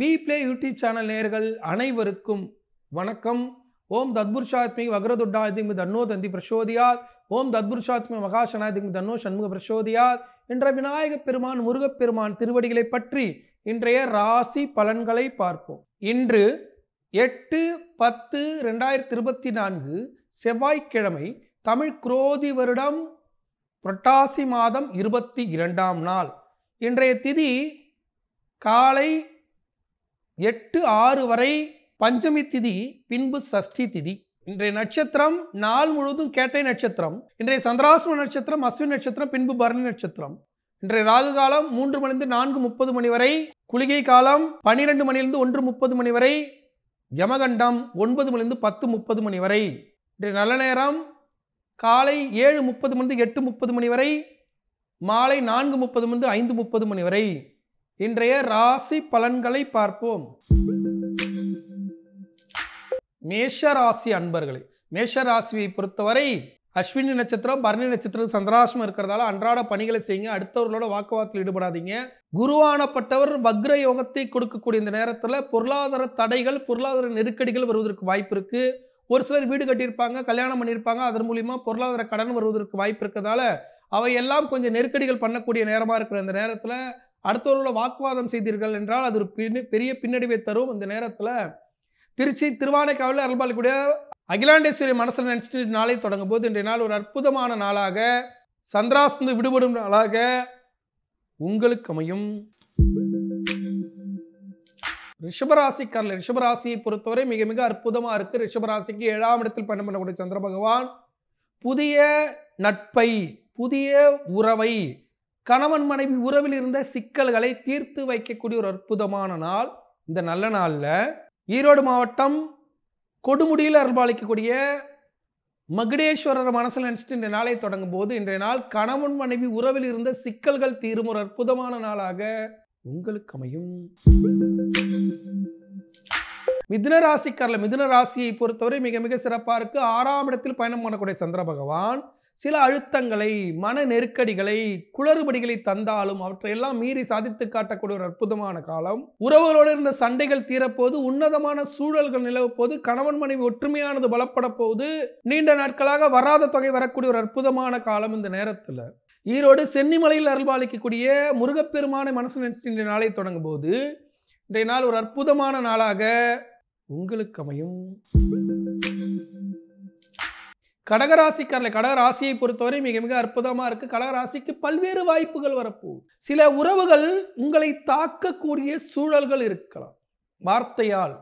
we play YouTube channel நேயர்கள் அனைவருக்கும் வணக்கம் ஓம் தத்புருஷாத்மி வக்ரதுட்டாதி தன்னோ தந்தி பிரசோதியார் ஓம் தத்புருஷாத்மி மகாசனாதிமி தன்னோ சண்முக பிரசோதியார் என்ற விநாயகப் பெருமான் முருகப்பெருமான் திருவடிகளை பற்றி இன்றைய ராசி பலன்களை பார்ப்போம் இன்று எட்டு பத்து ரெண்டாயிரத்தி இருபத்தி நான்கு செவ்வாய்க்கிழமை தமிழ் குரோதி வருடம் புரட்டாசி மாதம் இருபத்தி இரண்டாம் நாள் இன்றைய திதி காலை எட்டு ஆறு வரை பஞ்சமி திதி பின்பு சஷ்டி திதி இன்றைய நட்சத்திரம் நாள் முழுவதும் கேட்டை நட்சத்திரம் இன்றைய சந்திராசம நட்சத்திரம் அஸ்வின் நட்சத்திரம் பின்பு பரணி நட்சத்திரம் இன்றைய ராகு காலம் மூன்று மணிலிருந்து நான்கு முப்பது மணி வரை குளிகை காலம் பனிரெண்டு மணிலிருந்து ஒன்று முப்பது மணி வரை யமகண்டம் ஒன்பது மணிலிருந்து பத்து முப்பது மணி வரை இன்றைய நல்ல நேரம் காலை ஏழு முப்பது மணிலிருந்து எட்டு முப்பது மணி வரை மாலை நான்கு முப்பது மணிலிருந்து ஐந்து முப்பது மணி வரை இன்றைய ராசி பலன்களை பார்ப்போம் மேஷ ராசி அன்பர்களே மேஷ ராசியை பொறுத்தவரை அஸ்வினி நட்சத்திரம் பரணி நட்சத்திரம் சந்திராசம் இருக்கிறதால அன்றாட பணிகளை செய்யுங்க அடுத்தவர்களோட வாக்குவாதத்தில் ஈடுபடாதீங்க குருவானப்பட்டவர் வக்ர யோகத்தை கொடுக்கக்கூடிய இந்த நேரத்தில் பொருளாதார தடைகள் பொருளாதார நெருக்கடிகள் வருவதற்கு வாய்ப்பு இருக்கு ஒரு சிலர் வீடு கட்டியிருப்பாங்க கல்யாணம் பண்ணியிருப்பாங்க அதன் மூலிமா பொருளாதார கடன் வருவதற்கு வாய்ப்பு இருக்கிறதால அவையெல்லாம் கொஞ்சம் நெருக்கடிகள் பண்ணக்கூடிய நேரமாக இருக்கிற இந்த நேரத்தில் அடுத்தவர்களோட வாக்குவாதம் செய்தீர்கள் என்றால் அது ஒரு பெரிய பின்னடைவை தரும் இந்த நேரத்தில் திருச்சி திருவானைக்காவில் அருள்பாலிக்கூடிய அகிலாண்டேஸ்வரி மனசில் நினச்சிட்டு நாளை தொடங்கும் போது இன்றைய நாள் ஒரு அற்புதமான நாளாக சந்திராசந்து விடுபடும் நாளாக உங்களுக்கு அமையும் ரிஷபராசிக்காரில் ரிஷபராசியை பொறுத்தவரை மிக மிக அற்புதமாக இருக்குது ரிஷபராசிக்கு ஏழாம் இடத்தில் பயணம் பண்ணக்கூடிய சந்திர பகவான் புதிய நட்பை புதிய உறவை கணவன் மனைவி உறவில் இருந்த சிக்கல்களை தீர்த்து வைக்கக்கூடிய ஒரு அற்புதமான நாள் இந்த நல்ல நாளில் ஈரோடு மாவட்டம் கொடுமுடியில் அருள்பாலிக்கக்கூடிய மகுடேஸ்வரர் மனசில் நினச்சிட்டு இன்றைய நாளை தொடங்கும் போது இன்றைய நாள் கணவன் மனைவி உறவில் இருந்த சிக்கல்கள் தீரும் ஒரு அற்புதமான நாளாக உங்களுக்கு அமையும் மிதுனராசிக்காரில் மிதுனராசியை மிதுன ராசியை பொறுத்தவரை மிக மிக சிறப்பாக இருக்குது ஆறாம் இடத்தில் பயணம் பண்ணக்கூடிய சந்திர பகவான் சில அழுத்தங்களை மன நெருக்கடிகளை குளறுபடிகளை தந்தாலும் அவற்றையெல்லாம் மீறி சாதித்து காட்டக்கூடிய ஒரு அற்புதமான காலம் உறவுகளோடு இருந்த சண்டைகள் தீரப்போது உன்னதமான சூழல்கள் நிலவப்போது கணவன் மனைவி ஒற்றுமையானது பலப்பட போது நீண்ட நாட்களாக வராத தொகை வரக்கூடிய ஒரு அற்புதமான காலம் இந்த நேரத்தில் ஈரோடு சென்னிமலையில் அருள்பாலிக்கக்கூடிய முருகப்பெருமான மனசு நினைச்சு இன்றைய நாளை தொடங்கும் போது இன்றைய நாள் ஒரு அற்புதமான நாளாக உங்களுக்கு அமையும் கடகராசிக்காரில் கடகராசியை பொறுத்தவரை மிக மிக அற்புதமாக இருக்குது கடகராசிக்கு பல்வேறு வாய்ப்புகள் வரப்போகுது சில உறவுகள் உங்களை தாக்கக்கூடிய சூழல்கள் இருக்கலாம் வார்த்தையால்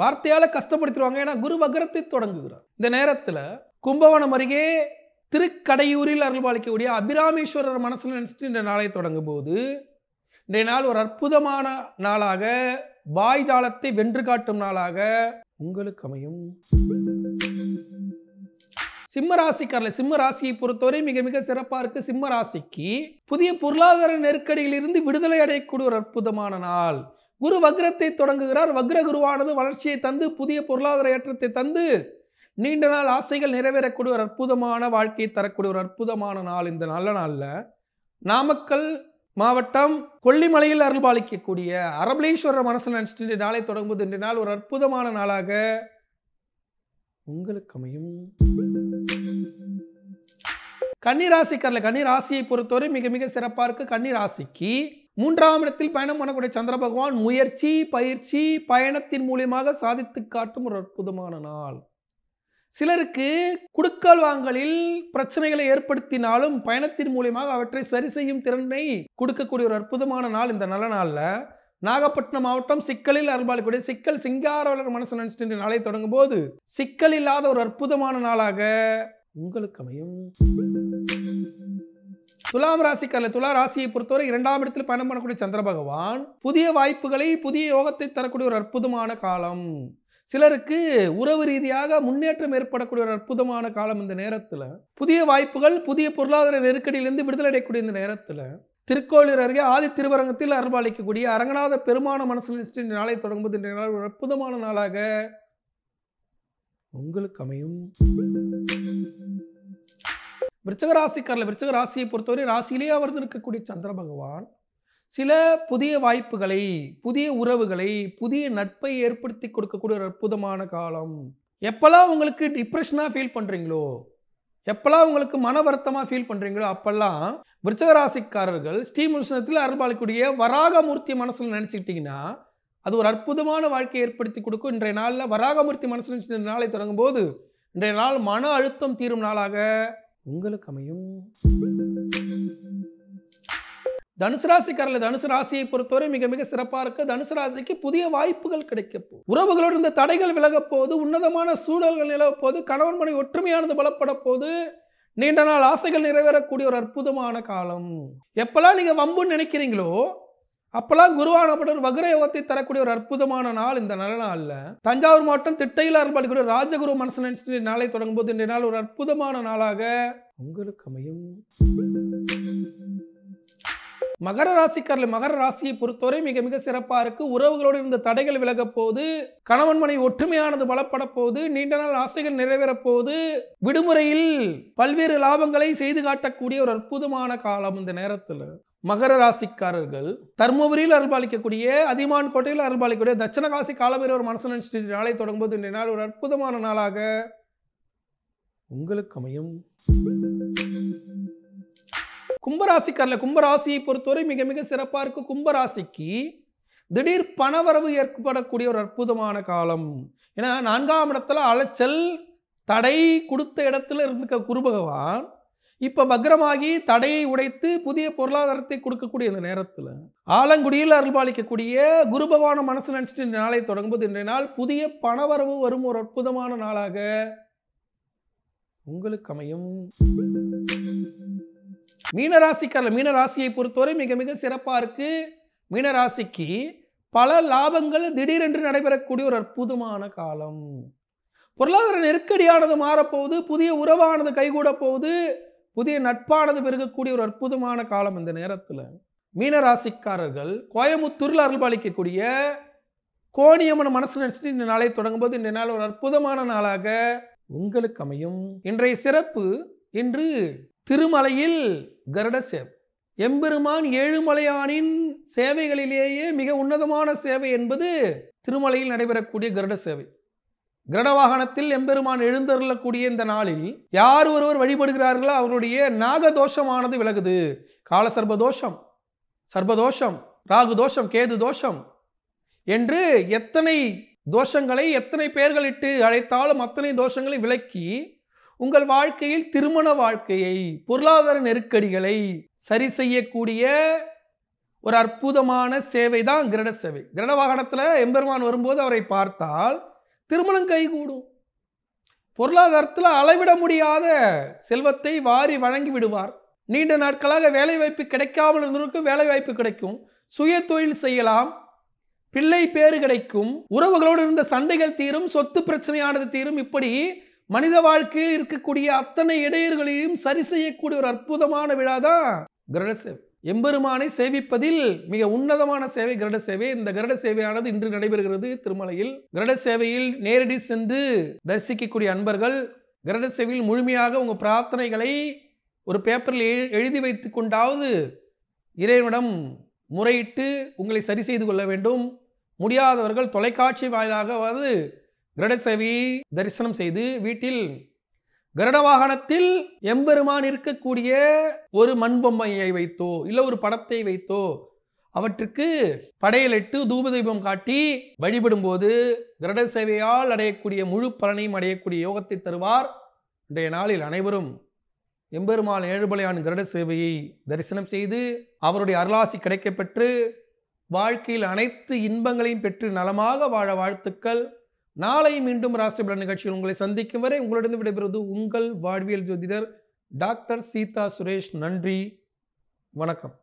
வார்த்தையால் கஷ்டப்படுத்திடுவாங்க ஏன்னா குரு வக்ரத்தை தொடங்குகிறார் இந்த நேரத்தில் கும்பகோணம் அருகே திருக்கடையூரில் பாலிக்கக்கூடிய அபிராமேஸ்வரர் மனசில் நினச்சிட்டு இந்த நாளை தொடங்கும் போது இன்றைய நாள் ஒரு அற்புதமான நாளாக வாய்ஜாலத்தை வென்று காட்டும் நாளாக உங்களுக்கு அமையும் சிம்ம ராசிக்காரில் சிம்ம ராசியை பொறுத்தவரை மிக மிக சிறப்பாக இருக்குது சிம்ம ராசிக்கு புதிய பொருளாதார நெருக்கடியிலிருந்து விடுதலை அடையக்கூடிய ஒரு அற்புதமான நாள் குரு வக்ரத்தை தொடங்குகிறார் வக்ர குருவானது வளர்ச்சியை தந்து புதிய பொருளாதார ஏற்றத்தை தந்து நீண்ட நாள் ஆசைகள் நிறைவேறக்கூடிய ஒரு அற்புதமான வாழ்க்கையை தரக்கூடிய ஒரு அற்புதமான நாள் இந்த நல்ல நாளில் நாமக்கல் மாவட்டம் கொல்லிமலையில் அருள்பாலிக்கக்கூடிய அரபலீஸ்வரர் மனசில் நினச்சிட்டு நாளை தொடங்குவது இன்று நாள் ஒரு அற்புதமான நாளாக உங்களுக்கு அமையும் கன்னிராசிக்காரில் கன்னிராசியை பொறுத்தவரை மிக மிக சிறப்பாக இருக்குது கன்னிராசிக்கு மூன்றாம் இடத்தில் பயணம் பண்ணக்கூடிய சந்திர பகவான் முயற்சி பயிற்சி பயணத்தின் மூலியமாக சாதித்து காட்டும் ஒரு அற்புதமான நாள் சிலருக்கு குடுக்கல் வாங்கலில் பிரச்சனைகளை ஏற்படுத்தினாலும் பயணத்தின் மூலியமாக அவற்றை சரி செய்யும் திறனை கொடுக்கக்கூடிய ஒரு அற்புதமான நாள் இந்த நல்ல நாளில் நாகப்பட்டினம் மாவட்டம் சிக்கலில் அருள்பாலிக்கூடிய சிக்கல் சிங்காரவலர் மனசு நினைச்சு நாளை தொடங்கும் போது சிக்கல் இல்லாத ஒரு அற்புதமான நாளாக உங்களுக்கு அமையும் துலாம் ராசிக்கல்ல துலா ராசியை பொறுத்தவரை இரண்டாம் இடத்தில் பயணம் பண்ணக்கூடிய சந்திர பகவான் புதிய வாய்ப்புகளை புதிய யோகத்தை தரக்கூடிய ஒரு அற்புதமான காலம் சிலருக்கு உறவு ரீதியாக முன்னேற்றம் ஏற்படக்கூடிய ஒரு அற்புதமான காலம் இந்த நேரத்தில் புதிய வாய்ப்புகள் புதிய பொருளாதார நெருக்கடியிலிருந்து விடுதலை அடையக்கூடிய இந்த நேரத்தில் திருக்கோளூர் அருகே ஆதி திருவரங்கத்தில் அருள்பாலிக்கக்கூடிய அரங்கநாத பெருமான மனசில் இன்ஸ்டியூட் நாளை தொடங்குவது என்ற நாள் ஒரு அற்புதமான நாளாக உங்களுக்கு அமையும் விருச்சக ராசிக்காரில் விருச்சக ராசியை பொறுத்தவரை ராசியிலேயே அமர்ந்து இருக்கக்கூடிய சந்திர பகவான் சில புதிய வாய்ப்புகளை புதிய உறவுகளை புதிய நட்பை ஏற்படுத்தி கொடுக்கக்கூடிய ஒரு அற்புதமான காலம் எப்போல்லாம் உங்களுக்கு டிப்ரெஷனாக ஃபீல் பண்ணுறீங்களோ எப்போல்லாம் உங்களுக்கு மன வருத்தமாக ஃபீல் பண்ணுறீங்களோ அப்போல்லாம் விருச்சகராசிக்காரர்கள் ஸ்ரீமுஷ்ணத்தில் அருள்பாலிக்கூடிய வராகமூர்த்தி மனசில் நினச்சிக்கிட்டிங்கன்னா அது ஒரு அற்புதமான வாழ்க்கையை ஏற்படுத்தி கொடுக்கும் இன்றைய நாளில் வராகமூர்த்தி மனசில் நினச்சி நாளை தொடங்கும் போது இன்றைய நாள் மன அழுத்தம் தீரும் நாளாக உங்களுக்கு அமையும் தனுசு ராசிக்காரர்கள் தனுசு ராசியை பொறுத்தவரை மிக மிக சிறப்பாக இருக்கு தனுசு ராசிக்கு புதிய வாய்ப்புகள் கிடைக்க போகுது உறவுகளோடு இருந்த தடைகள் விலக போது உன்னதமான சூழல்கள் நிலவ போது கணவன் மனை ஒற்றுமையானது பலப்பட போது நீண்ட நாள் ஆசைகள் நிறைவேறக்கூடிய ஒரு அற்புதமான காலம் எப்பெல்லாம் நீங்கள் வம்புன்னு நினைக்கிறீங்களோ அப்போல்லாம் குருவானப்பட்டவர் வக்ரயோகத்தை தரக்கூடிய ஒரு அற்புதமான நாள் இந்த நல்ல நாளில் தஞ்சாவூர் மாவட்டம் திட்டையில் அருள்பாடுக்கூடிய ராஜகுரு மனசன் நினைச்சு நாளை தொடங்கும் போது இன்றைய நாள் ஒரு அற்புதமான நாளாக உங்களுக்கு அமையும் மகர ராசிக்காரர்கள் மகர ராசியை பொறுத்தவரை மிக மிக சிறப்பாக இருக்குது உறவுகளோடு இருந்த தடைகள் விலகப் போது கணவன் மனை ஒற்றுமையானது பலப்பட போது நீண்ட நாள் ஆசைகள் நிறைவேறப் போது விடுமுறையில் பல்வேறு லாபங்களை செய்து காட்டக்கூடிய ஒரு அற்புதமான காலம் இந்த நேரத்தில் மகர ராசிக்காரர்கள் தர்மபுரியில் அருள்பாலிக்கக்கூடிய அதிமான் கோட்டையில் அருள்பாலிக்கக்கூடிய தட்சணகாசி காலபைரவர் மனசு நினைச்சிட்டு நாளை தொடங்கும்போது இன்றைய நாள் ஒரு அற்புதமான நாளாக உங்களுக்கு அமையும் கும்பராசிக்காரில் கும்பராசியை பொறுத்தவரை மிக மிக சிறப்பாக இருக்கும் கும்பராசிக்கு திடீர் பணவரவு ஏற்படக்கூடிய ஒரு அற்புதமான காலம் ஏன்னா நான்காம் இடத்துல அலைச்சல் தடை கொடுத்த இடத்துல இருந்துக்க குரு பகவான் இப்போ பக்ரமாகி தடையை உடைத்து புதிய பொருளாதாரத்தை கொடுக்கக்கூடிய இந்த நேரத்தில் ஆலங்குடியில் அருள்பாலிக்கக்கூடிய குரு மனசு நினச்சிட்டு இந்த நாளை தொடங்கும்போது இன்றைய நாள் புதிய பணவரவு வரும் ஒரு அற்புதமான நாளாக உங்களுக்கு அமையும் மீனராசிக்கார மீனராசியை பொறுத்தவரை மிக மிக சிறப்பாக இருக்குது மீனராசிக்கு பல லாபங்கள் திடீரென்று நடைபெறக்கூடிய ஒரு அற்புதமான காலம் பொருளாதார நெருக்கடியானது மாறப்போகுது புதிய உறவானது கைகூட போகுது புதிய நட்பானது பெருகக்கூடிய ஒரு அற்புதமான காலம் இந்த நேரத்தில் மீனராசிக்காரர்கள் கோயமுத்தூரில் அருள்பாலிக்கக்கூடிய கோணியம்மன மனசு நினச்சிட்டு இந்த நாளை தொடங்கும்போது இந்த நாள் ஒரு அற்புதமான நாளாக உங்களுக்கு அமையும் இன்றைய சிறப்பு இன்று திருமலையில் கருட சேவை எம்பெருமான் ஏழுமலையானின் சேவைகளிலேயே மிக உன்னதமான சேவை என்பது திருமலையில் நடைபெறக்கூடிய கருட சேவை கிரடவாகனத்தில் எம்பெருமான் எழுந்தருளக்கூடிய இந்த நாளில் யார் ஒருவர் வழிபடுகிறார்களோ அவருடைய நாகதோஷமானது விலகுது கால சர்பதோஷம் சர்பதோஷம் ராகு தோஷம் கேது தோஷம் என்று எத்தனை தோஷங்களை எத்தனை பெயர்களிட்டு அழைத்தாலும் அத்தனை தோஷங்களை விளக்கி உங்கள் வாழ்க்கையில் திருமண வாழ்க்கையை பொருளாதார நெருக்கடிகளை சரி செய்யக்கூடிய ஒரு அற்புதமான சேவை தான் கிரட சேவை கிரட வாகனத்தில் எம்பெருமான் வரும்போது அவரை பார்த்தால் திருமணம் கைகூடும் பொருளாதாரத்தில் அளவிட முடியாத செல்வத்தை வாரி வழங்கி விடுவார் நீண்ட நாட்களாக வேலைவாய்ப்பு கிடைக்காமல் இருந்தவருக்கும் வேலைவாய்ப்பு கிடைக்கும் சுய தொழில் செய்யலாம் பிள்ளை பேறு கிடைக்கும் உறவுகளோடு இருந்த சண்டைகள் தீரும் சொத்து பிரச்சனையானது தீரும் இப்படி மனித வாழ்க்கையில் இருக்கக்கூடிய அத்தனை இடையர்களையும் சரி செய்யக்கூடிய ஒரு அற்புதமான விழா தான் கிரகசேவை எம்பெருமானை சேவிப்பதில் மிக உன்னதமான சேவை கருட சேவை இந்த கருட சேவையானது இன்று நடைபெறுகிறது திருமலையில் கருட சேவையில் நேரடி சென்று தரிசிக்கக்கூடிய அன்பர்கள் கருட சேவையில் முழுமையாக உங்கள் பிரார்த்தனைகளை ஒரு பேப்பரில் எழுதி வைத்து கொண்டாவது இறைவனிடம் முறையிட்டு உங்களை சரி செய்து கொள்ள வேண்டும் முடியாதவர்கள் தொலைக்காட்சி வாயிலாகவாவது கிரட சேவையை தரிசனம் செய்து வீட்டில் கருட வாகனத்தில் எம்பெருமான் இருக்கக்கூடிய ஒரு மண்பொம்மையை வைத்தோ இல்லை ஒரு படத்தை வைத்தோ அவற்றுக்கு படையலிட்டு தூப தீபம் காட்டி வழிபடும்போது கருட சேவையால் அடையக்கூடிய முழு பலனையும் அடையக்கூடிய யோகத்தை தருவார் இன்றைய நாளில் அனைவரும் எம்பெருமான் ஏழுபலையான் கருட சேவையை தரிசனம் செய்து அவருடைய அருளாசி கிடைக்கப்பெற்று வாழ்க்கையில் அனைத்து இன்பங்களையும் பெற்று நலமாக வாழ வாழ்த்துக்கள் நாளை மீண்டும் ராசிபலன் நிகழ்ச்சியில் உங்களை சந்திக்கும் வரை உங்களிடம் விடைபெறுவது உங்கள் வாழ்வியல் ஜோதிடர் டாக்டர் சீதா சுரேஷ் நன்றி வணக்கம்